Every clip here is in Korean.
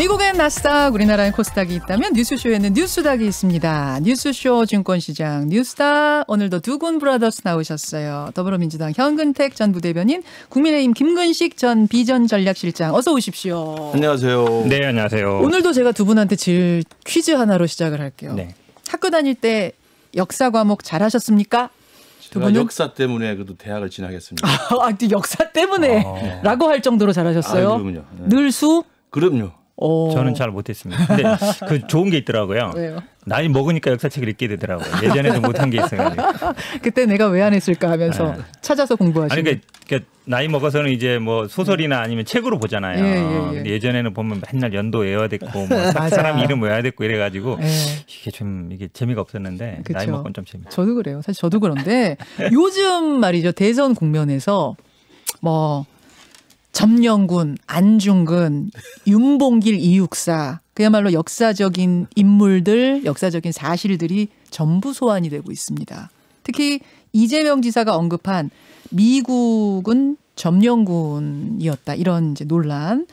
미국엔 나스닥, 우리나라엔 코스닥이 있다면 뉴스쇼에는 뉴스닥이 있습니다. 뉴스쇼 증권시장 뉴스닥 오늘도 두군 브라더스 나오셨어요. 더불어민주당 현근택 전 부대변인, 국민의힘 김근식 전 비전 전략실장 어서 오십시오. 안녕하세요. 네, 안녕하세요. 오늘도 제가 두 분한테 질 퀴즈 하나로 시작을 할게요. 네. 학교 다닐 때 역사 과목 잘하셨습니까? 두 분 역사 때문에 그래도 대학을 진학했습니다. 아, 역사 때문에라고 아. 할 정도로 잘하셨어요. 아, 네. 그럼요. 네. 늘수 그럼요. 오. 어. 저는 잘 못했습니다. 근데 그 좋은 게 있더라고요. 왜요? 나이 먹으니까 역사책을 읽게 되더라고요. 예전에도 못한 게있어요 그때 내가 왜 안 했을까 하면서 네. 찾아서 공부하시고. 아니 그러니까, 그러니까 나이 먹어서는 이제 뭐 소설이나 네. 아니면 책으로 보잖아요. 예, 예, 예. 예전에는 보면 맨날 연도 외워야됐고뭐 사람 이름 외워야됐고 이래가지고 예. 이게 좀 이게 재미가 없었는데 그쵸. 나이 먹건 좀 재미. 저도 그래요. 사실 저도 그런데 요즘 말이죠 대선 국면에서 뭐 점령군, 안중근, 윤봉길, 이육사 그야말로 역사적인 인물들, 역사적인 사실들이 전부 소환이 되고 있습니다. 특히 이재명 지사가 언급한 미국은 점령군이었다 이런 이제 논란.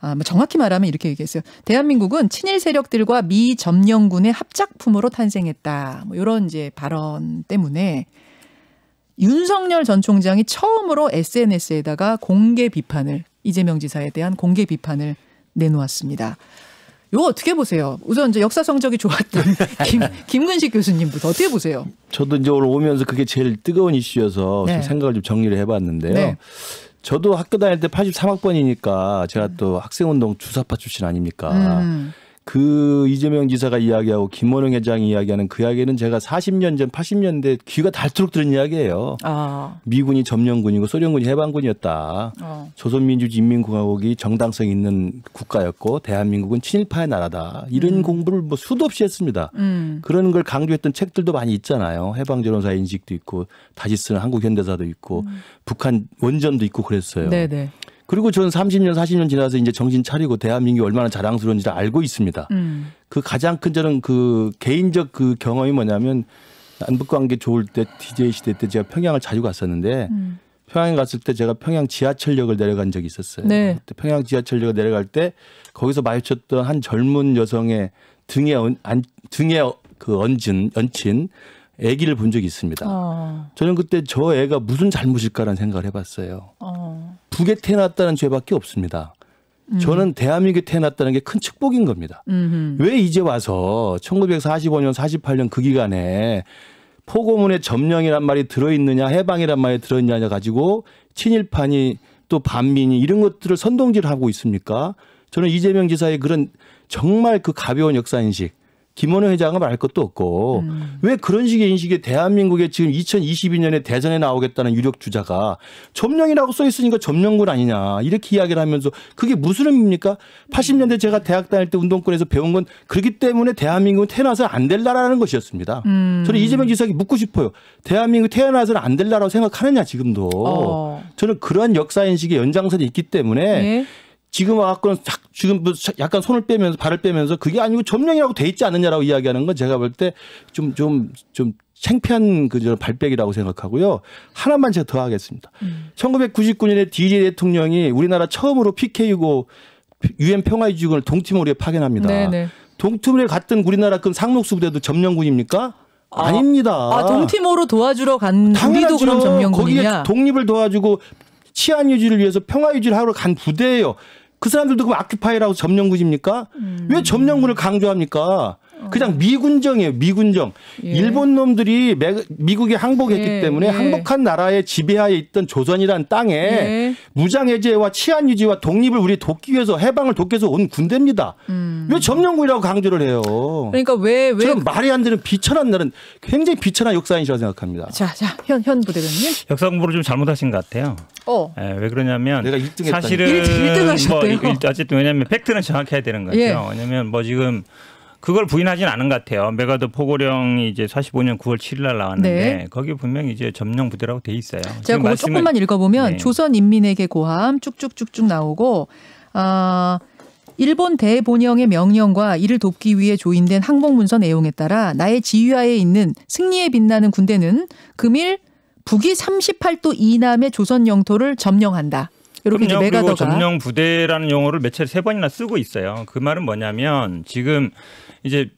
아, 뭐 정확히 말하면 이렇게 얘기했어요. 대한민국은 친일 세력들과 미 점령군의 합작품으로 탄생했다. 뭐 이런 이제 발언 때문에 윤석열 전 총장이 처음으로 SNS에다가 공개 비판을 이재명 지사에 대한 공개 비판을 내놓았습니다. 요 어떻게 보세요? 우선 이제 역사 성적이 좋았던 김, 김근식 교수님부터 어떻게 보세요? 저도 이제 오늘 오면서 그게 제일 뜨거운 이슈여서 네. 좀 생각을 좀 정리를 해봤는데요. 네. 저도 학교 다닐 때 83학번이니까 제가 음. 또 학생운동 주사파 출신 아닙니까? 음. 그 이재명 지사가 이야기하고 김원웅 회장이 이야기하는 그 이야기는 제가 40년 전 80년대 귀가 닳도록 들은 이야기예요. 아. 미군이 점령군이고 소련군이 해방군이었다. 어. 조선민주주의인민공화국이 정당성 있는 국가였고 대한민국은 친일파의 나라다. 이런 음. 공부를 뭐 수도 없이 했습니다. 음. 그런 걸 강조했던 책들도 많이 있잖아요. 해방전원사 인식도 있고 다시 쓰는 한국현대사도 있고 음. 북한 원전도 있고 그랬어요. 네네. 그리고 저는 30년, 40년 지나서 이제 정신 차리고 대한민국이 얼마나 자랑스러운지를 알고 있습니다. 음. 그 가장 큰 저는 그 개인적 그 경험이 뭐냐면 남북관계 좋을 때 DJ 시대 때 제가 평양을 자주 갔었는데 음. 평양에 갔을 때 제가 평양 지하철역을 내려간 적이 있었어요. 네. 평양 지하철역을 내려갈 때 거기서 마주쳤던 한 젊은 여성의 등에 얹, 등에 어, 그 얹은 얹힌 아기를 본 적이 있습니다. 어. 저는 그때 저 애가 무슨 잘못일까라는 생각을 해봤어요. 어. 북에 태어났다는 죄밖에 없습니다. 음. 저는 대한민국에 태어났다는 게 큰 축복인 겁니다. 음흠. 왜 이제 와서 1945년, 48년 그 기간에 포고문에 점령이란 말이 들어있느냐, 해방이란 말이 들어있느냐 가지고 친일파니 또 반민이 이런 것들을 선동질하고 있습니까? 저는 이재명 지사의 그런 정말 그 가벼운 역사인식 김원호 회장은 말할 것도 없고 음. 왜 그런 식의 인식이 대한민국의 지금 2022년에 대선에 나오겠다는 유력 주자가 점령이라고 써 있으니까 점령군 아니냐 이렇게 이야기를 하면서 그게 무슨 의미입니까? 80년대 제가 대학 다닐 때 운동권에서 배운 건 그렇기 때문에 대한민국은 태어나서 안될 나라라는 것이었습니다. 음. 저는 이재명 지사에게 묻고 싶어요. 대한민국 태어나서는 안 될 나라고 생각하느냐 지금도 어. 저는 그러한 역사 인식의 연장선이 있기 때문에 예? 지금 약간 지금 뭐 약간 손을 빼면서 발을 빼면서 그게 아니고 점령이라고 돼 있지 않느냐라고 이야기하는 건 제가 볼 때 좀 좀좀 좀, 좀 창피한 그저 발백이라고 생각하고요. 하나만 제가 더 하겠습니다. 음. 1999년에 DJ 대통령이 우리나라 처음으로 PK고 유엔 평화유지군을 동티모리에 파견합니다. 네네. 동티모리에 갔던 우리나라 그 상록수 부대도 점령군입니까? 아, 닙니다 아, 동티모로 도와주러 간 당연하죠. 우리도 그럼 점령군이냐? 거기에 독립을 도와주고 치안 유지를 위해서 평화 유지를 하러 간 부대예요. 그 사람들도 그럼 아큐파이라고 점령군입니까? 음. 왜 점령군을 강조합니까? 그냥 미군정이에요. 미군정. 예. 일본 놈들이 미국에 항복했기 예. 때문에 예. 항복한 나라의 지배하에 있던 조선이란 땅에 예. 무장해제와 치안유지와 독립을 우리 돕기 위해서 해방을 돕기 위해서 온 군대입니다. 음. 왜 점령군이라고 강조를 해요? 그러니까 왜, 왜. 저는 그 말이 안 되는 비천한 날은 굉장히 비천한 역사인이라고 생각합니다. 자, 자, 현, 현 부대변님. 역사 공부를 좀 잘못하신 것 같아요. 어. 네, 왜 그러냐면. 내가 1등 했다. 사실은. 1등, 1 뭐 하셨대요. 뭐, 어쨌든 왜냐면 팩트는 정확해야 되는 거죠. 예. 왜냐면 뭐 지금 그걸 부인하진 않은 것 같아요. 메가더 포고령이 이제 45년 9월 7일 날 나왔는데 네. 거기 분명히 이제 점령 부대라고 돼 있어요. 제가 그거 조금만 읽어보면 네. 조선 인민에게 고함 쭉쭉쭉쭉 나오고 어, 일본 대본영의 명령과 이를 돕기 위해 조인된 항복문서 내용에 따라 나의 지휘하에 있는 승리에 빛나는 군대는 금일 북위 38도 이남의 조선 영토를 점령한다. 이렇게 그럼요. 메가더가 그리고 점령 부대라는 용어를 매체 세 번이나 쓰고 있어요. 그 말은 뭐냐면 지금 이제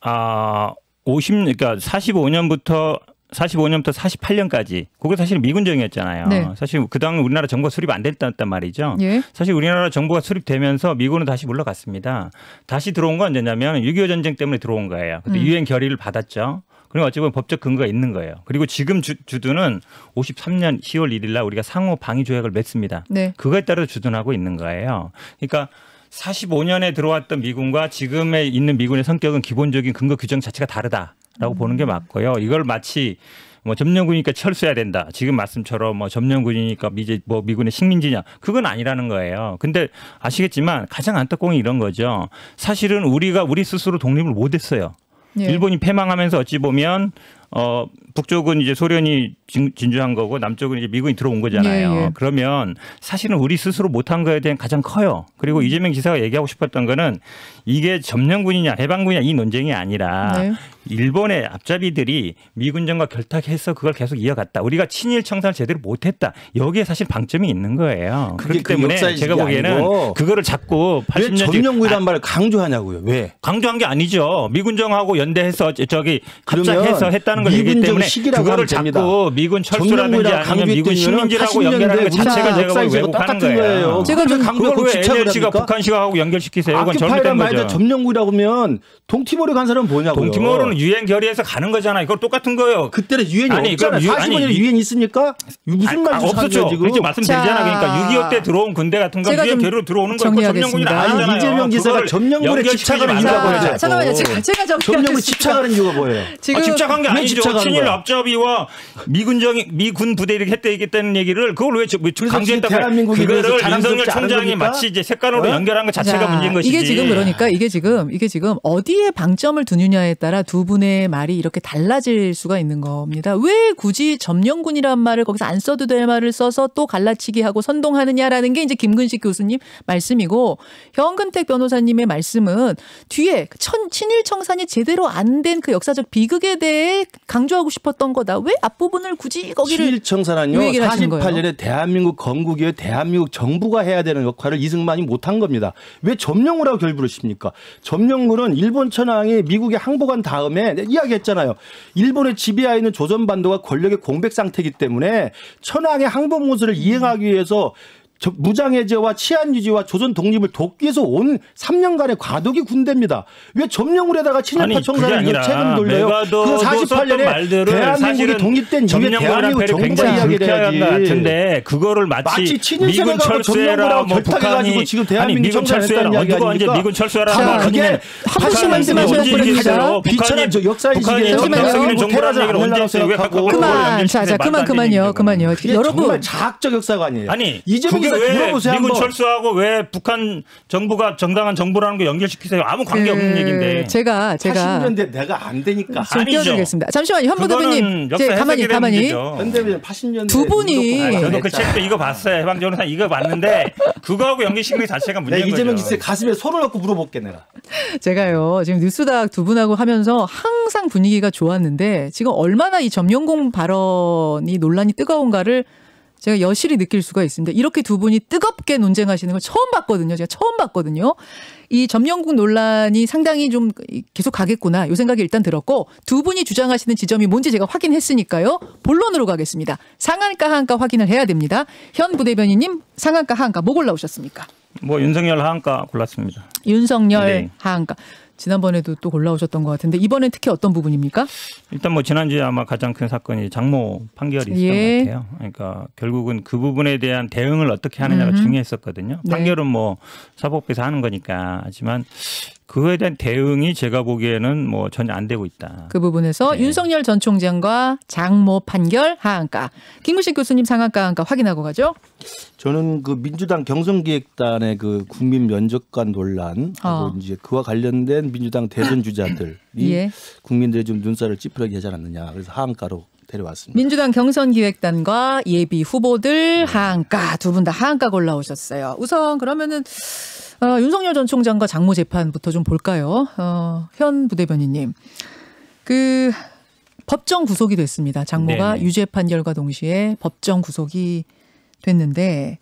아 50, 그러니까 45년부터 45년부터 48년까지 그게 사실 미군 정이었잖아요. 네. 사실 그 당시 우리나라 정부가 수립 안 됐단 말이죠. 예. 사실 우리나라 정부가 수립되면서 미군은 다시 물러갔습니다. 다시 들어온 건 언제냐면 6.25 전쟁 때문에 들어온 거예요. 그때 음. 유엔 음. 결의를 받았죠. 그리고 어찌 보면 법적 근거가 있는 거예요. 그리고 지금 주, 주둔은 53년 10월 1일 날 우리가 상호 방위 조약을 맺습니다. 네. 그거에 따라서 주둔하고 있는 거예요. 그러니까 45년에 들어왔던 미군과 지금에 있는 미군의 성격은 기본적인 근거 규정 자체가 다르다라고 음. 보는 게 음. 맞고요. 이걸 마치 뭐 점령군이니까 철수해야 된다. 지금 말씀처럼 뭐 점령군이니까 미제 뭐 미군의 식민지냐. 그건 아니라는 거예요. 근데 아시겠지만 가장 안타까운 게 이런 거죠. 사실은 우리가 우리 스스로 독립을 못 했어요. 예. 일본이 패망하면서 어찌 보면 어, 북쪽은 이제 소련이 진, 주한 거고 남쪽은 이제 미군이 들어온 거잖아요. 예, 예. 그러면 사실은 우리 스스로 못한 거에 대한 가장 커요. 그리고 음. 이재명 기사가 얘기하고 싶었던 거는 이게 점령군이냐 해방군이냐 이 논쟁이 아니라 네. 일본의 앞잡이들이 미군정과 결탁해서 그걸 계속 이어갔다. 우리가 친일 청산을 제대로 못했다. 여기에 사실 방점이 있는 거예요. 그렇기 그 때문에 제가 보기에는 그거를 자꾸 8 점령군이란 아, 말을 강조하냐고요. 왜? 강조한 게 아니죠. 미군정하고 연대해서 저기 갑자 해서 했다는 철수라는 걸얘기 때문에 그거를 자꾸 미군 철수라든지 아니면 미군 식민지라고 연결하는 것 자체가 제가 왜곡하는 거예요. 제가 강조 왜 n l 가 북한식하고 연결시키세요. 이건 잘못된 거죠. 점령구라고 하면 동티모르 간 사람은 뭐냐고요. 동티모르는 유엔 결의에서 가는 거잖아요. 이걸 똑같은 거예요. 그때는 유엔이 아니, 없잖아요. 45년에 유엔 있습니까? 무슨 아, 아, 말이 없었죠. 그렇게 말씀드리잖아. 그러니까 6.25때 들어온 군대 같은 건 유엔 결의로 들어오는 거고 점령군이 아, 아니잖아요. 이재명 기사가 점령군에 집착하는 이유가 뭐예요? 잠깐만요. 제가 점령군 집착하는 이유가 뭐예요? 집착한 게 아니죠. 아니죠. 친일 앞잡이와 미군정 미군 부대를 했다겠다는 얘기를 그걸 왜 강제했다고 대한민국이 그거를 윤석열 총장이 마치 이제 색깔로 어? 연결한 것 자체가 자, 문제인 것이지. 이게 지금 그러니까 이게 지금 이게 지금 어디에 방점을 두느냐에 따라 두 분의 말이 이렇게 달라질 수가 있는 겁니다. 왜 굳이 점령군이란 말을 거기서 안 써도 될 말을 써서 또 갈라치기 하고 선동하느냐라는 게 이제 김근식 교수님 말씀이고 현근택 변호사님의 말씀은 뒤에 천, 친일 청산이 제대로 안 된 그 역사적 비극에 대해 강조하고 싶었던 거다. 왜 앞부분을 굳이 거기를 친청산은요 48년에 대한민국 건국이에 대한민국 정부가 해야 되는 역할을 이승만이 못한 겁니다. 왜 점령군하고 결부를 십니까? 점령군은 일본 천황이 미국에 항복한 다음에 네, 이야기했잖아요. 일본의 지배하에 있는 조선반도가 권력의 공백 상태이기 때문에 천황의 항복 모서을 음. 이행하기 위해서 음. 무장해제와 치안 유지와 조선 독립을 돕기 위해서 온 3년간의 과도기 군대입니다. 왜 점령을 해다가 친일파 청산을 책임 돌려요? 그 48년에 대한민국이 독립된 이후에 대한민국 정부 이야기 해야지. 그거를 마치, 마치 친일 뭐 미군 철수해라 뭐 결탁해가지고 지금 대한민국 정찰했다는 이야기 아닙니까? 미군 철수하라 자, 그게 한심한 생각을 하 비천한 역사인식에 정상적인 정보 그만 자자 그만 그만요 그만요 여러분 정말 자학적 역사관이에요. 아니 이재명이 근데 왜 물어보세요, 미군 철수하고 왜 북한 정부가 정당한 정부라는 거 연결시키세요? 아무 관계 없는 그... 얘기인데. 제가 제가 80년대 내가 안 되니까 좀 끼워드리겠습니다. 잠시만 현보 대표님. 제 가만히 가만히. 현대는 80년대 두 분이 아 저도 그 책도 이거 봤어요. 해방 전사 이거 봤는데 그거하고 연결시키는 게 자체가 문제인 네, 거죠. 이재명 기 가슴에 손을 넣고 물어볼게 내가. 제가요 지금 뉴스닥 두 분하고 하면서 항상 분위기가 좋았는데 지금 얼마나 이 점령공 발언이 논란이 뜨거운가를 제가 여실히 느낄 수가 있습니다. 이렇게 두 분이 뜨겁게 논쟁하시는 걸 처음 봤거든요. 제가 처음 봤거든요. 이 점령국 논란이 상당히 좀 계속 가겠구나. 요 생각이 일단 들었고 두 분이 주장하시는 지점이 뭔지 제가 확인했으니까요. 본론으로 가겠습니다. 상한가 하한가 확인을 해야 됩니다. 현 부대변인님 상한가 하한가 뭐 골라오셨습니까? 뭐 윤석열 하한가 골랐습니다. 윤석열 네. 하한가. 지난번에도 또 골라오셨던 것 같은데 이번엔 특히 어떤 부분입니까? 일단 뭐 지난주에 아마 가장 큰 사건이 장모 판결이 있었던 예. 것 같아요. 그러니까 결국은 그 부분에 대한 대응을 어떻게 하느냐가 음흠. 중요했었거든요. 네. 판결은 네. 뭐 사법부에서 하는 거니까 하지만 그거에 대한 대응이 제가 보기에는 뭐 전혀 안 되고 있다. 그 부분에서 네. 윤석열 전 총장과 장모 판결 하한가 김구식 교수님 상한가 하한가 확인하고 가죠. 저는 그 민주당 경선기획단의 그 국민 면접관 논란하고 어. 이제 그와 관련된 현 민주당 대선 주자들이 예. 예. 국민들의 좀 눈살을 찌푸리게 하지 않았느냐. 그래서 하한가로 데려왔습니다. 민주당 경선 기획단과 예비 후보들 하한가 두 분 다 하한가 골라오셨어요. 우선 그러면은 어, 윤석열 전 총장과 장모 재판부터 좀 볼까요? 어, 현 부대변인님. 그 법정 구속이 됐습니다. 장모가 네. 유죄 판결과 동시에 법정 구속이 됐는데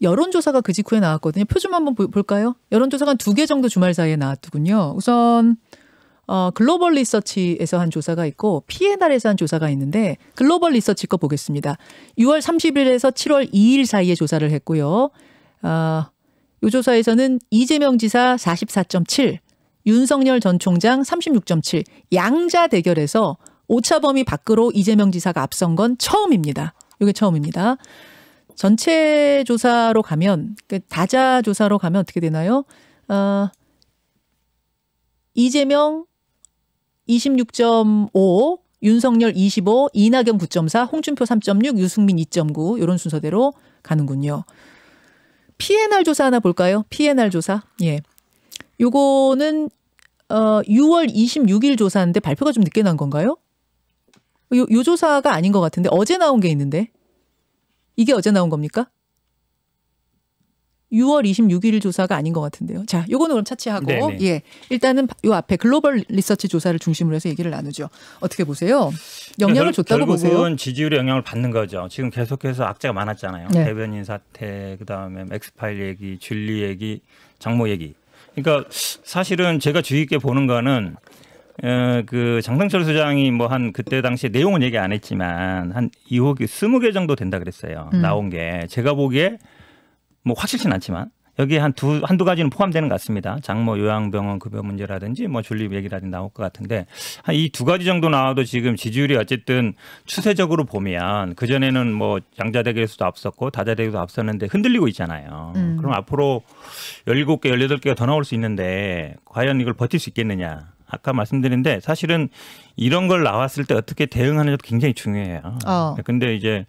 여론조사가 그 직후에 나왔거든요. 표 좀 한번 볼까요? 여론조사가 한 두 개 정도 주말 사이에 나왔더군요. 우선 어, 글로벌 리서치에서 한 조사가 있고 PNR에서 한 조사가 있는데 글로벌 리서치 거 보겠습니다. 6월 30일에서 7월 2일 사이에 조사를 했고요. 어, 아, 이 조사에서는 이재명 지사 44.7, 윤석열 전 총장 36.7 양자 대결에서 오차범위 밖으로 이재명 지사가 앞선 건 처음입니다. 이게 처음입니다. 전체 조사로 가면 그 다자 조사로 가면 어떻게 되나요? 어, 이재명 26.5, 윤석열 25, 이낙연 9.4, 홍준표 3.6, 유승민 2.9 이런 순서대로 가는군요. PNR 조사 하나 볼까요? PNR 조사. 예. 요거는 어 6월 26일 조사인데 발표가 좀 늦게 난 건가요? 요, 요 조사가 아닌 것 같은데 어제 나온 게 있는데 이게 어제 나온 겁니까? 6월 26일 조사가 아닌 것 같은데요. 자, 요거는 그럼 차치하고 네네. 네. 예. 일단은 요 앞에 글로벌 리서치 조사를 중심으로 해서 얘기를 나누죠. 어떻게 보세요? 영향을 결, 줬다고 결국은 보세요? 결국은 지지율에 영향을 받는 거죠. 지금 계속해서 악재가 많았잖아요. 네. 대변인 사태, 그다음에 엑스파일 얘기, 줄리 얘기, 장모 얘기. 그러니까 사실은 제가 주의 깊게 보는 거는 어, 그 장성철 소장이 뭐 한 그때 당시에 내용은 얘기 안 했지만 한 2호기 20개 정도 된다 그랬어요. 음. 나온 게 제가 보기에 뭐 확실치는 않지만 여기 한두 한두 가지는 포함되는 것 같습니다. 장모 뭐 요양병원 급여 문제라든지 뭐 줄립 얘기라든지 나올 것 같은데 한 이 두 가지 정도 나와도 지금 지지율이 어쨌든 추세적으로 보면 그 전에는 뭐 양자대결에서도 앞섰고 다자대결도 앞섰는데 흔들리고 있잖아요. 음. 그럼 앞으로 열일곱 개 열여덟 개가더 나올 수 있는데 과연 이걸 버틸 수 있겠느냐? 아까 말씀드린데 사실은 이런 걸 나왔을 때 어떻게 대응하는지도 굉장히 중요해요. 어. 근데 이제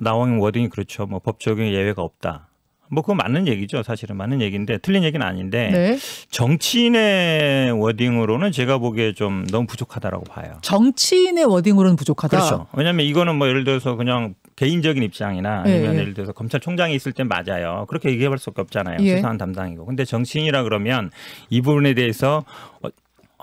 나온 워딩이 그렇죠. 뭐 법적인 예외가 없다. 뭐 그건 맞는 얘기죠. 사실은 맞는 얘기인데 틀린 얘기는 아닌데 네. 정치인의 워딩으로는 제가 보기에 좀 너무 부족하다라고 봐요. 정치인의 워딩으로는 부족하다. 그렇죠. 왜냐하면 이거는 뭐 예를 들어서 그냥 개인적인 입장이나 예, 아니면 예. 예를 들어서 검찰총장이 있을 땐 맞아요. 그렇게 얘기해볼 수밖에 없잖아요. 예. 수사한 담당이고. 근데 정치인이라 그러면 이 부분에 대해서 어,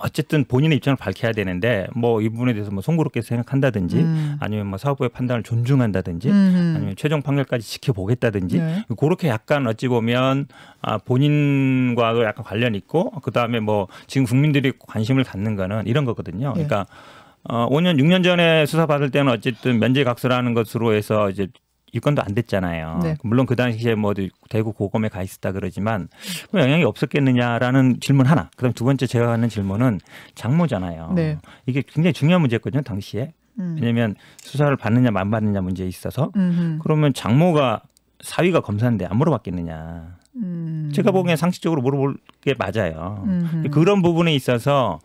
어쨌든 본인의 입장을 밝혀야 되는데 뭐이 부분에 대해서 뭐 송구롭게 생각한다든지 음. 아니면 뭐 사업부의 판단을 존중한다든지 음. 아니면 최종 판결까지 지켜보겠다든지 네. 그렇게 약간 어찌 보면 아 본인과도 약간 관련 있고 그다음에 뭐 지금 국민들이 관심을 갖는 거는 이런 거거든요. 네. 그러니까 어, 5년, 6년 전에 수사받을 때는 어쨌든 면제각서라는 것으로 해서 이제 유권도 안 됐잖아요. 네. 물론 그 당시에 뭐 대구 고검에 가 있었다 그러지만 뭐 영향이 없었겠느냐라는 질문 하나. 그다음 두 번째 제가 하는 질문은 장모잖아요. 네. 이게 굉장히 중요한 문제였거든요 당시에. 음. 왜냐하면 수사를 받느냐 안 받느냐 문제에 있어서 음흠. 그러면 장모가 사위가 검사인데 안 물어봤겠느냐. 음. 제가 보기엔 상식적으로 물어볼 게 맞아요. 음흠. 그런 부분에 있어서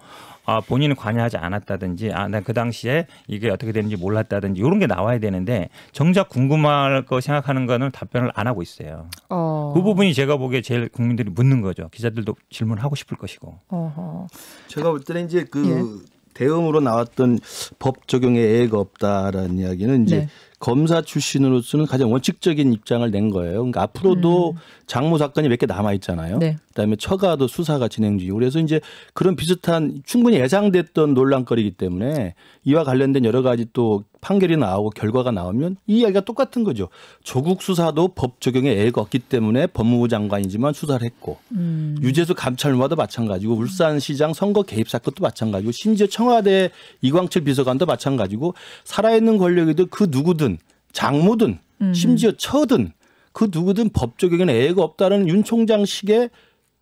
아, 본인은 관여하지 않았다든지 아, 난 그 당시에 이게 어떻게 되는지 몰랐다든지 이런 게 나와야 되는데 정작 궁금할 거 생각하는 거는 답변을 안 하고 있어요. 어. 그 부분이 제가 보기에 제일 국민들이 묻는 거죠. 기자들도 질문하고 싶을 것이고. 어허. 제가 볼 때는 이제 그 예. 대응으로 나왔던 법 적용에 애가 없다라는 이야기는 이제 네. 검사 출신으로서는 가장 원칙적인 입장을 낸 거예요. 그러니까 앞으로도 음. 장모 사건이 몇 개 남아 있잖아요. 네. 그다음에 처가도 수사가 진행 중이고 그래서 이제 그런 비슷한 충분히 예상됐던 논란거리이기 때문에 이와 관련된 여러 가지 또 판결이 나오고 결과가 나오면 이 이야기가 똑같은 거죠. 조국 수사도 법 적용에 애가 없기 때문에 법무부 장관이지만 수사를 했고 음. 유재수 감찰마도 마찬가지고 울산시장 선거 개입 사건도 마찬가지고 심지어 청와대 이광철 비서관도 마찬가지고 살아있는 권력이든 그 누구든 장모든 음. 심지어 처든 그 누구든 법적용에 애가 없다는 윤 총장식의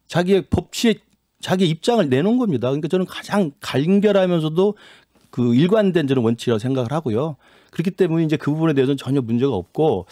자기의 법치에 자기 입장을 내놓은 겁니다. 그러니까 저는 가장 간결하면서도 그 일관된 저는 원칙이라고 생각을 하고요. 그렇기 때문에 이제 그 부분에 대해서는 전혀 문제가 없고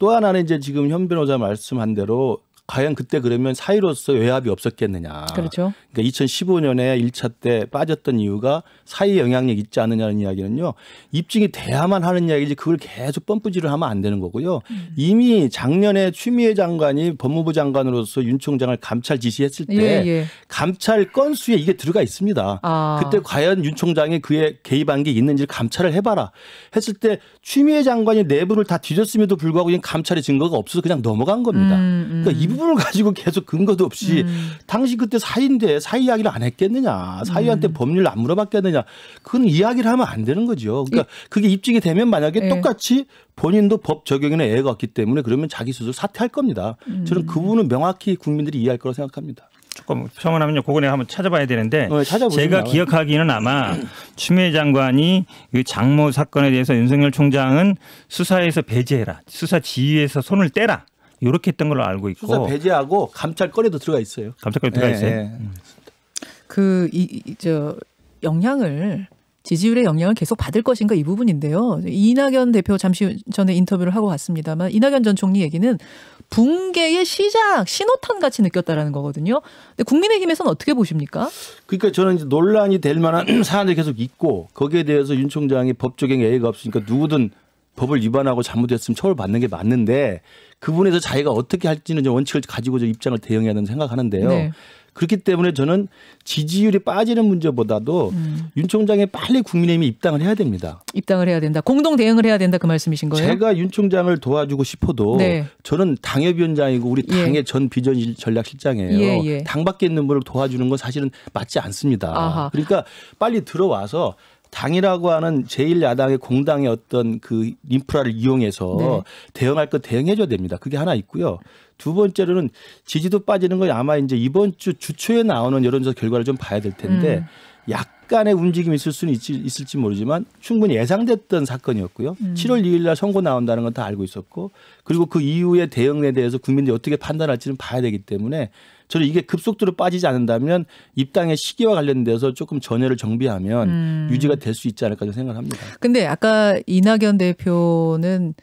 또 하나는 이제 지금 현 변호사 말씀한 대로 과연 그때 그러면 사이로서 외압이 없었겠느냐. 그렇죠. 그러니까 2015년에 1차 때 빠졌던 이유가 사이 영향력 있지 않느냐는 이야기는요. 입증이 돼야만 하는 이야기지 그걸 계속 뻔뿌질을 하면 안 되는 거고요. 음. 이미 작년에 취미애 장관이 법무부 장관으로서 윤 총장을 감찰 지시했을 때 예, 예. 감찰 건수에 이게 들어가 있습니다. 아. 그때 과연 윤 총장이 그에 개입한 게 있는지를 감찰을 해봐라 했을 때취미애 장관이 내부를 다 뒤졌음에도 불구하고 감찰의 증거가 없어서 그냥 넘어간 겁니다. 음, 음. 그러니까 부분을 가지고 계속 근거도 없이 음. 당시 그때 사인데 사이 이야기를 안 했겠느냐 사이한테 음. 법률을 안 물어봤겠느냐 그건 이야기를 하면 안 되는 거죠. 그러니까 이, 그게 입증이 되면 만약에 네. 똑같이 본인도 법적용이나 애가 없기 때문에 그러면 자기 스스로 사퇴할 겁니다. 음. 저는 그 부분은 명확히 국민들이 이해할 거라고 생각합니다. 조금 첨언하면요. 그거 내가 한번 찾아봐야 되는데 네, 제가 기억하기는 아마 추미애 장관이 그 장모 사건에 대해서 윤석열 총장은 수사에서 배제해라. 수사 지휘에서 손을 떼라. 이렇게 했던 걸로 알고 있고 수사 배제하고 감찰거리도 들어가 있어요. 감찰거리 들어가 예, 있어요. 예, 예. 음. 그이 저 영향을 지지율의 영향을 계속 받을 것인가 이 부분인데요. 이낙연 대표 잠시 전에 인터뷰를 하고 왔습니다만 이낙연 전 총리 얘기는 붕괴의 시작 신호탄 같이 느꼈다라는 거거든요. 근데 국민의힘에서는 어떻게 보십니까? 그러니까 저는 이제 논란이 될 만한 사안들 계속 있고 거기에 대해서 윤 총장이 법조행 예의가 없으니까 누구든 법을 위반하고 잘못했으면 처벌받는 게 맞는데 그분에서 자기가 어떻게 할지는 원칙을 가지고 입장을 대응해야 된다고 생각하는데요. 네. 그렇기 때문에 저는 지지율이 빠지는 문제보다도 음. 윤 총장이 빨리 국민의힘에 입당을 해야 됩니다. 입당을 해야 된다. 공동 대응을 해야 된다 그 말씀이신 거예요? 제가 윤 총장을 도와주고 싶어도 네. 저는 당협위원장이고 우리 예. 당의 예. 전 비전 전략실장이에요. 예, 예. 당 밖에 있는 분을 도와주는 건 사실은 맞지 않습니다. 아하. 그러니까 빨리 들어와서 당이라고 하는 제1야당의 공당의 어떤 그 인프라를 이용해서 네. 대응할 것 대응해줘야 됩니다. 그게 하나 있고요. 두 번째로는 지지도 빠지는 건 아마 이제 이번 주 주초에 나오는 여론조사 결과를 좀 봐야 될 텐데 음. 약간의 움직임이 있을 수는 있, 을지 모르지만 충분히 예상됐던 사건이었고요. 음. 7월 2일 날선거 나온다는 건 다 알고 있었고 그리고 그 이후의 대응에 대해서 국민들이 어떻게 판단할지는 봐야 되기 때문에 저는 이게 급속도로 빠지지 않는다면 입당의 시기와 관련돼서 조금 전열을 정비하면 음. 유지가 될 수 있지 않을까 생각 합니다. 근데 아까 이낙연 대표는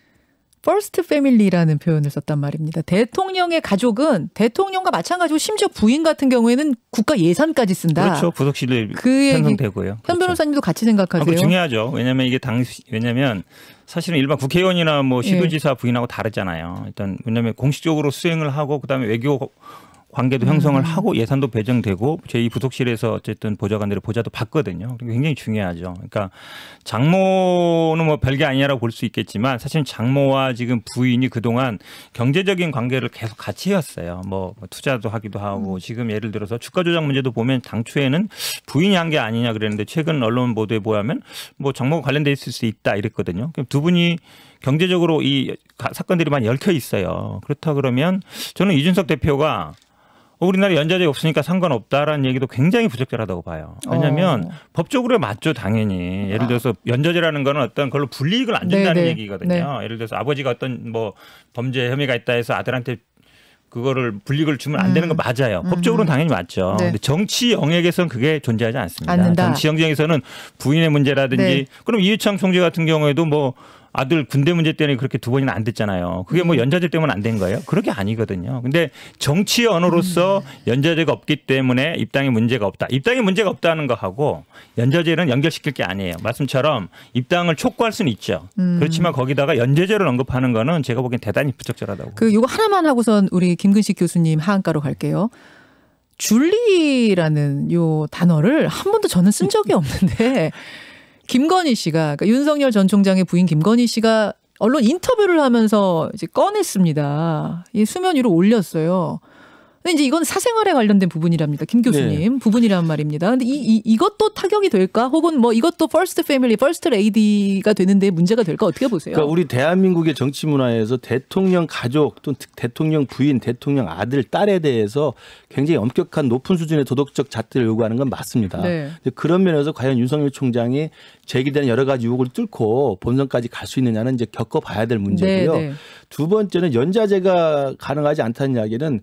퍼스트 패밀리라는 표현을 썼단 말입니다. 대통령의 가족은 대통령과 마찬가지고 심지어 부인 같은 경우에는 국가 예산까지 쓴다. 그렇죠. 부속실에 그 편성되고요. 현 그렇죠. 변호사님도 같이 생각하세요? 아, 그 중요하죠. 왜냐하면 이게 당시 왜냐하면 사실은 일반 국회의원이나 뭐 시도지사 예. 부인하고 다르잖아요. 일단 왜냐하면 공식적으로 수행을 하고 그다음에 외교 관계도 형성을 음. 하고 예산도 배정되고 저희 부속실에서 어쨌든 보좌관들의 보좌도 받거든요. 굉장히 중요하죠. 그러니까 장모는 뭐 별게 아니냐라고 볼 수 있겠지만 사실 장모와 지금 부인이 그동안 경제적인 관계를 계속 같이 했어요. 뭐 투자도 하기도 하고 음. 지금 예를 들어서 주가 조작 문제도 보면 당초에는 부인이 한 게 아니냐 그랬는데 최근 언론 보도에 보면 뭐 장모가 관련돼 있을 수 있다 이랬거든요. 그럼 두 분이 경제적으로 이 사건들이 많이 얽혀 있어요. 그렇다 그러면 저는 이준석 대표가 우리나라 연좌제 없으니까 상관없다라는 얘기도 굉장히 부적절하다고 봐요. 왜냐하면 어. 법적으로 맞죠 당연히. 예를 들어서 연좌제라는 거는 어떤 걸로 불이익을 안 준다는 네네. 네. 얘기거든요. 네. 예를 들어서 아버지가 어떤 뭐 범죄 혐의가 있다 해서 아들한테 그거를 불이익을 주면 안 되는 거 음. 맞아요. 음. 법적으로는 당연히 맞죠. 네. 근데 정치 영역에서는 그게 존재하지 않습니다. 정치 영역에서는 부인의 문제라든지 네. 그럼 이유창 총재 같은 경우에도 뭐 아들 군대 문제 때문에 그렇게 두 번이나 안 됐잖아요. 그게 뭐 음. 연좌제 때문에 안 된 거예요? 그렇게 아니거든요. 근데 정치 언어로서 음. 연좌제가 없기 때문에 입당에 문제가 없다. 입당에 문제가 없다는 거하고 연좌제는 연결시킬 게 아니에요. 말씀처럼 입당을 촉구할 수는 있죠. 음. 그렇지만 거기다가 연좌제를 언급하는 거는 제가 보기엔 대단히 부적절하다고. 그 요거 하나만 하고선 우리 김근식 교수님 하한가로 갈게요. 줄리라는 요 단어를 한 번도 저는 쓴 적이 없는데 김건희 씨가 그러니까 윤석열 전 총장의 부인 김건희 씨가 언론 인터뷰를 하면서 이제 꺼냈습니다. 이 수면 위로 올렸어요. 이제 이건 사생활에 관련된 부분이랍니다. 김 교수님 네. 부분이란 말입니다. 근데 이, 이 이것도 타격이 될까? 혹은 뭐 이것도 퍼스트 패밀리, 퍼스트 레이디가 되는데 문제가 될까 어떻게 보세요? 그러니까 우리 대한민국의 정치 문화에서 대통령 가족 또는 대통령 부인, 대통령 아들, 딸에 대해서 굉장히 엄격한 높은 수준의 도덕적 잣대를 요구하는 건 맞습니다. 네. 그런 면에서 과연 윤석열 총장이 제기된 여러 가지 유혹을 뚫고 본선까지 갈 수 있느냐는 이제 겪어봐야 될 문제고요. 네, 네. 두 번째는 연자제가 가능하지 않다는 이야기는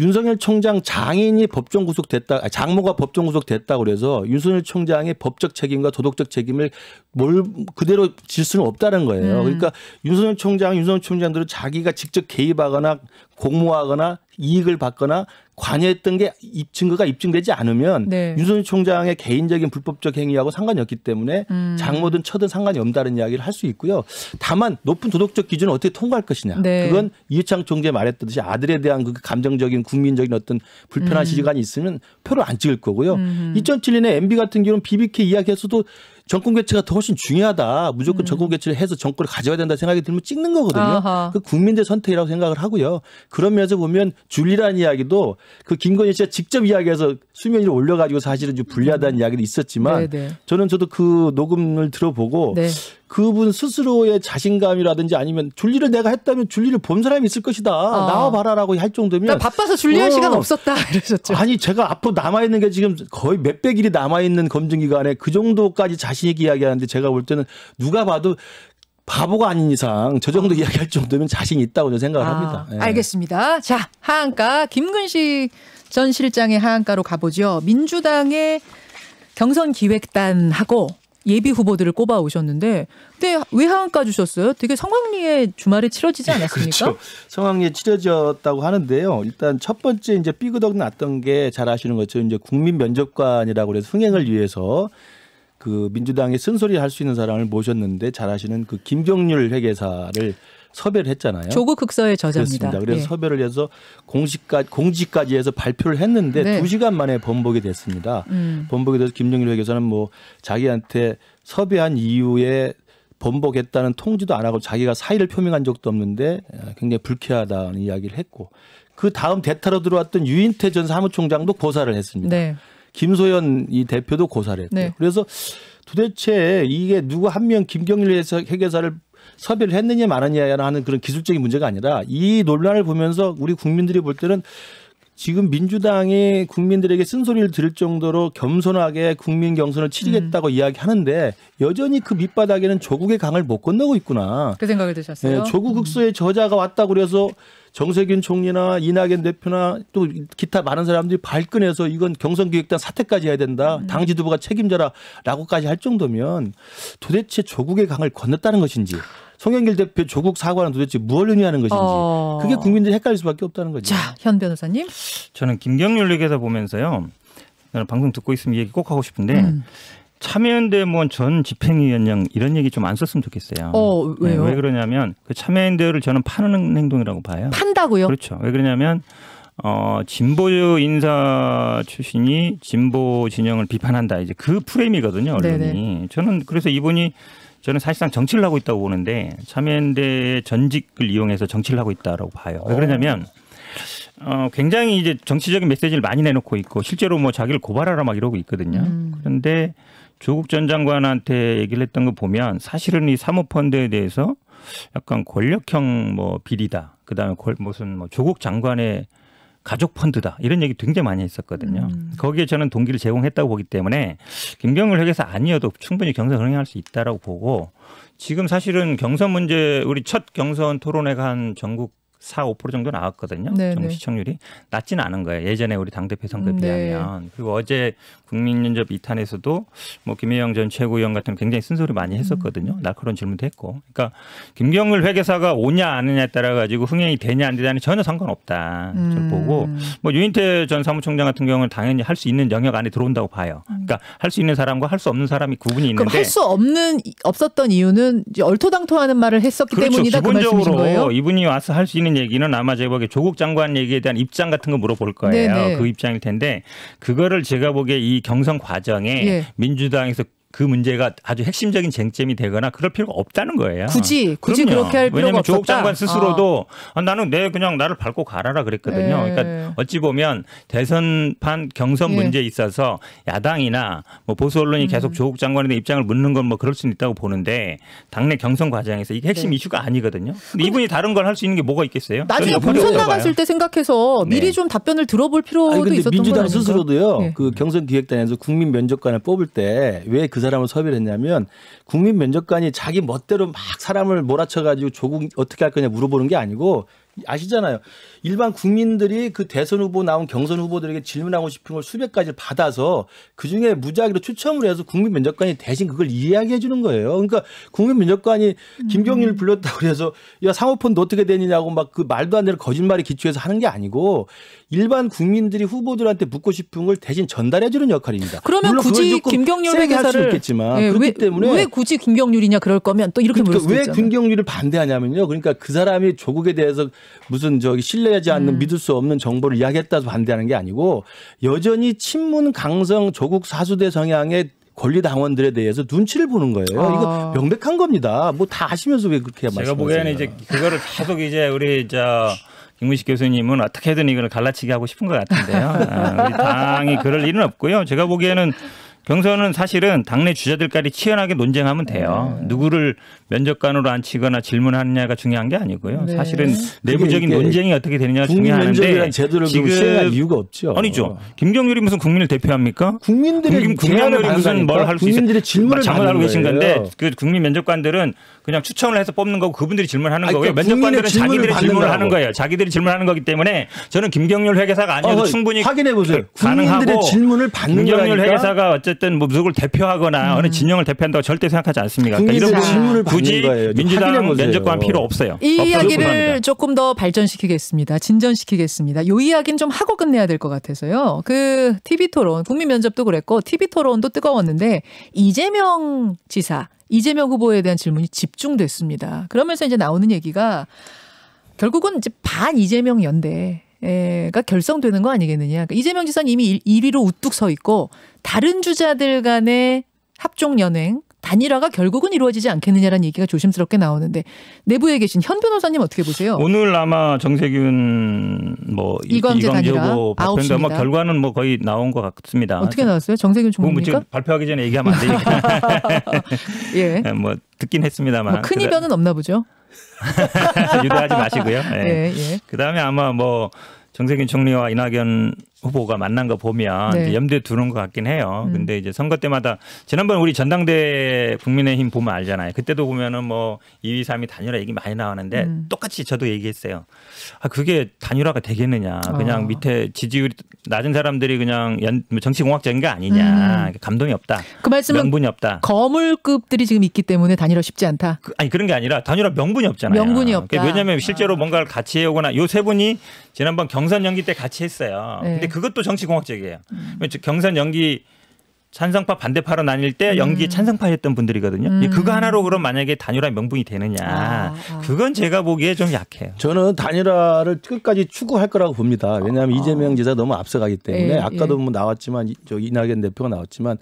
윤석열 총장 장인이 법정 구속됐다, 아, 장모가 법정 구속됐다 그래서 윤석열 총장의 법적 책임과 도덕적 책임을 뭘 그대로 질 수는 없다는 거예요. 음. 그러니까 윤석열 총장, 윤석열 총장들은 자기가 직접 개입하거나 공모하거나 이익을 받거나 관여했던 게 증거가 입증되지 않으면 네. 윤석열 총장의 개인적인 불법적 행위하고 상관이 없기 때문에 음. 장모든 처든 상관이 없다는 이야기를 할 수 있고요. 다만 높은 도덕적 기준을 어떻게 통과할 것이냐. 네. 그건 이해창 총재 말했듯이 아들에 대한 그 감정적인 국민적인 어떤 불편한 음. 시간이 있으면 표를 안 찍을 거고요. 음. 2007년에 MB 같은 경우는 BBK 이야기에서도 정권 교체가 더 훨씬 중요하다. 무조건 음. 정권 교체를 해서 정권을 가져야 된다 생각이 들면 찍는 거거든요. 아하. 그 국민들 선택이라고 생각을 하고요. 그런 면에서 보면 줄리라는 이야기도 그 김건희 씨가 직접 이야기해서 수면 위로 올려가지고 사실은 좀 불리하다는 음. 이야기도 있었지만 네네. 네. 저는 저도 그 녹음을 들어보고 네. 그분 스스로의 자신감이라든지 아니면 줄리를 내가 했다면 줄리를 본 사람이 있을 것이다. 어. 나와봐라라고 할 정도면 그러니까 바빠서 줄리할 어. 시간 없었다 이러셨죠. 아니 제가 앞으로 남아 있는 게 지금 거의 몇백 일이 남아 있는 검증 기관에그 정도까지 자신 이 이야기하는데 제가 볼 때는 누가 봐도 바보가 아닌 이상 저 정도 어. 이야기할 정도면 자신 이 있다고 저는 생각을 아, 합니다. 예. 알겠습니다. 자 하한가 김근식 전 실장의 하한가로 가보죠. 민주당의 경선 기획단하고 예비 후보들을 꼽아 오셨는데 그때 왜 하한가 주셨어요? 되게 성황리에 주말에 치러지지 예, 않았습니까? 그렇죠. 성황리에 치러졌다고 하는데요. 일단 첫 번째 이제 삐그덕 났던 게 잘 아시는 것처럼 이제 국민 면접관이라고 해서 흥행을 위해서 그민주당의 쓴소리 할 수 있는 사람을 모셨는데 잘 아시는 그 김경률 회계사를 섭외를 했잖아요. 조국 극서의 저자입니다. 그렇습니다. 그래서 예. 섭외를 해서 공식까지 공지까지 해서 발표를 했는데 네. 2시간 만에 번복이 됐습니다. 음. 번복이 돼서 김정일 회계사는 뭐 자기한테 섭외한 이후에 번복했다는 통지도 안 하고 자기가 사의를 표명한 적도 없는데 아, 굉장히 불쾌하다는 이야기를 했고 그 다음 대타로 들어왔던 유인태 전 사무총장도 고사를 했습니다. 네. 김소연 이 대표도 고사를 했고 네. 그래서 도대체 이게 누구 한 명 김경일 회계사를 섭외를 했느냐 말았냐 하는 그런 기술적인 문제가 아니라 이 논란을 보면서 우리 국민들이 볼 때는 지금 민주당이 국민들에게 쓴소리를 들을 정도로 겸손하게 국민 경선을 치르겠다고 음. 이야기하는데 여전히 그 밑바닥에는 조국의 강을 못 건너고 있구나. 그 생각이 드셨어요? 네, 조국 극소의 음. 저자가 왔다고 그래서 정세균 총리나 이낙연 대표나 또 기타 많은 사람들이 발끈해서 이건 경선기획단 사퇴까지 해야 된다. 음. 당 지도부가 책임져라라고까지 할 정도면 도대체 조국의 강을 건넜다는 것인지 송영길 대표 조국 사과는 도대체 무엇 의미하는 것인지 어... 그게 국민들이 헷갈릴 수밖에 없다는 거죠. 자, 현 변호사님. 저는 김경률 얘기하다 보면서요. 방송 듣고 있으면 얘기 꼭 하고 싶은데 음. 참여연대무전 집행위원장 이런 얘기 좀 안 썼으면 좋겠어요. 어, 왜요? 네, 왜 그러냐면 그 참여연대를 저는 파는 행동이라고 봐요. 판다고요? 그렇죠. 왜 그러냐면 어, 진보 인사 출신이 진보 진영을 비판한다. 이제 그 프레임이거든요, 언론이. 네네. 저는 그래서 이분이 저는 사실상 정치를 하고 있다고 보는데 참여연대의 전직을 이용해서 정치를 하고 있다라고 봐요. 왜 그러냐면 어, 굉장히 이제 정치적인 메시지를 많이 내놓고 있고 실제로 뭐 자기를 고발하라 막 이러고 있거든요. 음. 그런데 조국 전 장관한테 얘기를 했던 거 보면 사실은 이 사모펀드에 대해서 약간 권력형 뭐 비리다. 그다음에 골, 무슨 뭐 조국 장관의 가족 펀드다 이런 얘기 굉장히 많이 했었거든요. 음. 거기에 저는 동기를 제공했다고 보기 때문에 김경률 회계사 아니어도 충분히 경선 흥행할 수 있다라고 보고 지금 사실은 경선 문제 우리 첫 경선 토론회 간 전국 4~5% 정도 나왔거든요. 네, 정 네. 시청률이 낮진 않은 거예요. 예전에 우리 당 대표 선거에 네. 비하면 그리고 어제 국민연접 2탄에서도 뭐 김혜영 전 최고위원 같은 굉장히 쓴소리 많이 했었거든요. 음. 날카로운 질문도 했고, 그러니까 김경률 회계사가 오냐 안 오냐에 따라 가지고 흥행이 되냐 안 되냐는 전혀 상관없다. 음. 저는 보고 뭐 유인태 전 사무총장 같은 경우는 당연히 할 수 있는 영역 안에 들어온다고 봐요. 음. 그러니까 할 수 있는 사람과 할 수 없는 사람이 구분이 있는데 그럼 할 수 없는 없었던 이유는 얼토당토하는 말을 했었기 그렇죠. 때문이다 그 기본적으로 그 이분이 와서 할 수 있는 구체적인 얘기는 아마 제가 조국 장관 얘기에 대한 입장 같은 거 물어볼 거예요. 네네. 네. 그 입장일 텐데 그거를 제가 보기에 이 경선 과정에 예. 민주당에서 그 문제가 아주 핵심적인 쟁점이 되거나 그럴 필요가 없다는 거예요. 굳이 어. 그럼요. 그렇게 할 필요가 왜냐하면 조국 장관 스스로도 아. 아, 나는 내 그냥 나를 밟고 가라라 그랬거든요. 예. 그러니까 어찌 보면 대선판 경선 예. 문제에 있어서 야당이나 뭐 보수 언론이 음. 계속 조국 장관에 대한 입장을 묻는 건 뭐 그럴 수는 있다고 보는데 당내 경선 과정에서 이게 핵심 네. 이슈가 아니거든요. 근데 이분이 다른 걸 할 수 있는 게 뭐가 있겠어요? 나중에 본선 나갔을 때 생각해서 네. 미리 네. 좀 답변을 들어볼 필요도 아니, 있었던 거예요. 민주당 스스로도요. 네. 그 경선 기획단에서 국민 면접관을 뽑을 때 왜그 사람을 섭외를 했냐면 국민 면접관이 자기 멋대로 막 사람을 몰아쳐가지고 조국 어떻게 할 거냐 물어보는 게 아니고 아시잖아요. 일반 국민들이 그 대선 후보 나온 경선 후보들에게 질문하고 싶은 걸 수백 가지를 받아서 그중에 무작위로 추첨을 해서 국민 면접관이 대신 그걸 이야기해 주는 거예요. 그러니까 국민 면접관이 음. 김경률 불렀다고 해서 야 상호폰 너 어떻게 되느냐고 막 그 말도 안 되는 거짓말에 기초해서 하는 게 아니고 일반 국민들이 후보들한테 묻고 싶은 걸 대신 전달해 주는 역할입니다. 그러면 굳이 김경률 회계사를 있겠지만 예, 그렇기 왜, 때문에 왜 굳이 김경률이냐 그럴 거면 또 이렇게 그러니까 물을 수도 왜 있잖아요. 김경률을 반대하냐면요. 그러니까 그 사람이 조국에 대해서 무슨 저기 신뢰 신뢰하지 않는 음. 믿을 수 없는 정보를 이야기했다고 반대하는 게 아니고 여전히 친문 강성 조국 사수대 성향의 권리 당원들에 대해서 눈치를 보는 거예요. 아. 이거 명백한 겁니다. 뭐 다 아시면서 왜 그렇게 말씀하세요? 제가 보기에는 이제 그거를 계속 이제 우리 저 김문식 교수님은 어떻게든 이걸 갈라치기 하고 싶은 것 같은데요. 아, 우리 당이 그럴 일은 없고요. 제가 보기에는 경선은 사실은 당내 주자들끼리 치열하게 논쟁하면 돼요. 네. 누구를 면접관으로 앉히거나 질문하느냐가 중요한 게 아니고요. 네. 사실은 내부적인 논쟁이 어떻게 되느냐가 중요한데 제도를 지금 이유가 없죠. 아니죠. 김경률이 무슨 국민을 대표합니까? 국민들의 국민, 국민이 무슨 뭘 할 수 있어요? 국민들의 질문을 장관하고 계신 건데 그 국민 면접관들은 그냥 추첨을 해서 뽑는 거고 그분들이 질문하는 거고요. 그러니까 면접관들은 자기들이 질문을 하는 거예요. 자기들이 질문하는 거기 때문에 저는 김경률 회계사가 아니어도 어, 충분히 확인해 보세요. 그 가능하고 질문을 받는 김경률 회계사가 어쨌든 뭐 누굴 대표하거나 음. 어느 진영을 대표한다고 절대 생각하지 않습니다. 그러니까 이런 질문을 굳이 거예요. 민주당 면접관 필요 없어요. 이 이야기를 합니다. 조금 더 발전시키겠습니다. 진전시키겠습니다. 요 이야기는 좀 하고 끝내야 될 것 같아서요. 그 TV 토론 국민 면접도 그랬고 TV 토론도 뜨거웠는데 이재명 지사 이재명 후보에 대한 질문이 집중됐습니다. 그러면서 이제 나오는 얘기가 결국은 이제 반 이재명 연대. 가 결성되는 거 아니겠느냐. 그러니까 이재명 지사는 이미 1위로 우뚝 서 있고 다른 주자들 간의 합종 연행 단일화가 결국은 이루어지지 않겠느냐라는 얘기가 조심스럽게 나오는데 내부에 계신 현 변호사님 어떻게 보세요? 오늘 아마 정세균 뭐 이광재, 이광재 후보 발표인데 아마 결과는 뭐 거의 나온 것 같습니다. 어떻게 나왔어요? 정세균 뭐 총무입니까? 발표하기 전에 얘기하면 안 되니까. 예. 네, 뭐 듣긴 했습니다만. 뭐큰 이변은 없나 보죠. 유도하지 마시고요. 예. 예, 예. 그다음에 아마 뭐 정세균 총리와 이낙연 후보가 만난 거 보면 네. 염두에 두는 것 같긴 해요. 음. 근데 이제 선거 때마다 지난번 우리 전당대 국민의힘 보면 알잖아요. 그때도 보면은 뭐 2위, 3위 단일화 얘기 많이 나오는데 음. 똑같이 저도 얘기했어요. 아 그게 단일화가 되겠느냐. 그냥 어. 밑에 지지율이 낮은 사람들이 그냥 뭐 정치공학적인 게 아니냐. 음. 감동이 없다. 그 말씀은 명분이 없다. 거물급들이 지금 있기 때문에 단일화 쉽지 않다. 그, 아니 그런 게 아니라 단일화 명분이 없잖아요. 명분이 없다. 그러니까 왜냐하면 실제로 아. 뭔가를 같이 해오거나 요 세 분이 지난번 경선 연기 때 같이 했어요. 네. 근데 그것도 정치공학적이에요. 음. 그러니까 경선 연기 찬성파 반대파로 나뉠 때 음. 연기 음. 찬성파 였던 분들이거든요. 음. 그거 하나로 그럼 만약에 단일화 명분이 되느냐. 아, 아. 그건 제가 보기에 좀 약해요. 저는 단일화를 끝까지 추구할 거라고 봅니다. 왜냐하면 아. 이재명 지사 너무 앞서가기 때문에 예, 아까도 예. 뭐 나왔지만 저 이낙연 대표가 나왔지만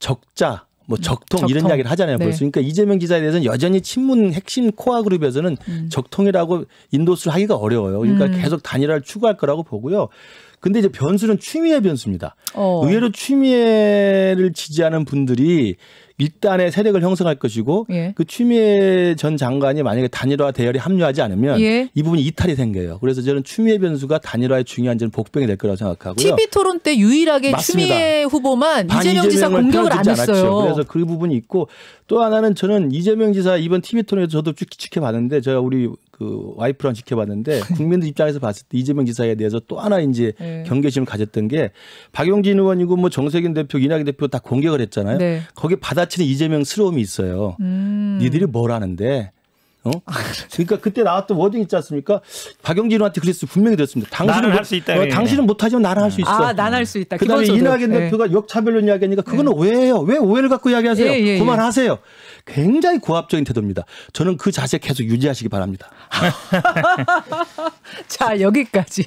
적자 뭐 적통, 적통. 이런 이야기를 하잖아요. 네. 벌써 그러니까 이재명 기자에 대해서는 여전히 친문 핵심 코아 그룹에서는 음. 적통이라고 인도수를 하기가 어려워요. 그러니까 음. 계속 단일화를 추구할 거라고 보고요. 근데 이제 변수는 취미의 변수입니다. 어. 의외로 취미를 지지하는 분들이 일단의 세력을 형성할 것이고 예. 그 추미애 전 장관이 만약에 단일화 대열에 합류하지 않으면 예. 이 부분이 이탈이 생겨요. 그래서 저는 추미애 변수가 단일화의 중요한 점은 복병이 될 거라고 생각하고요. TV 토론 때 유일하게 맞습니다. 추미애 후보만 이재명 지사 공격을 안 했어요. 않았죠. 그래서 그 부분이 있고 또 하나는 저는 이재명 지사 이번 TV 토론에서 저도 쭉 지켜봤는데 제가 우리 그 와이프랑 지켜봤는데 국민들 입장에서 봤을 때 이재명 지사에 대해서 또 하나 이제 네. 경계심을 가졌던 게 박용진 의원이고 뭐 정세균 대표, 이낙연 대표 다 공격을 했잖아요. 네. 거기 받아치는 이재명스러움이 있어요. 음. 니들이 뭘 하는데 어? 그러니까 그때 나왔던 워딩 있지 않습니까? 박영진한테 그랬을 분명히 됐습니다 당신은 할 수 있다. 어, 당신은 못하지만 나는 할수 아, 있어. 아, 난 할 수 있다. 그다음에 이낙연 예. 대표가 역차별론 이야기하니까 그거는 예. 왜요? 왜 오해를 갖고 이야기하세요? 예, 예, 예. 그만하세요. 굉장히 고압적인 태도입니다. 저는 그 자세 계속 유지하시기 바랍니다. 자 여기까지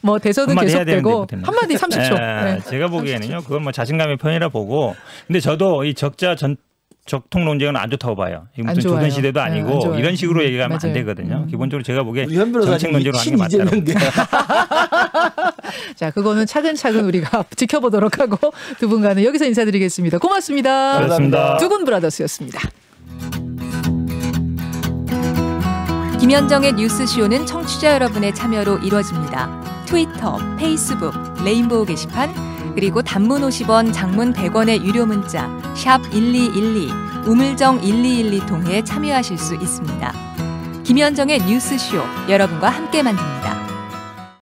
뭐 대선은 계속되고 한마디 30초. 예, 네. 제가 보기에는요, 그건 뭐 자신감의 편이라 보고, 근데 저도 이 적자 전 적통 논쟁은 안 좋다고 봐요. 이게 무슨 조선 시대도 네, 아니고 네, 이런 식으로 얘기하면 맞아요. 안 되거든요. 음. 기본적으로 제가 보기에 정책 논쟁으로 하는 게 맞다고. 자, 그거는 차근차근 우리가 지켜보도록 하고 두 분과는 여기서 인사드리겠습니다. 고맙습니다. 고맙습니다. 두분 브라더스였습니다. 김현정의 뉴스쇼는 청취자 여러분의 참여로 이루어집니다. 트위터, 페이스북, 레인보우 게시판 그리고 단문 50원, 장문 100원의 유료 문자 샵 1212, 우물정 1212 통해 참여하실 수 있습니다. 김현정의 뉴스쇼 여러분과 함께 만듭니다.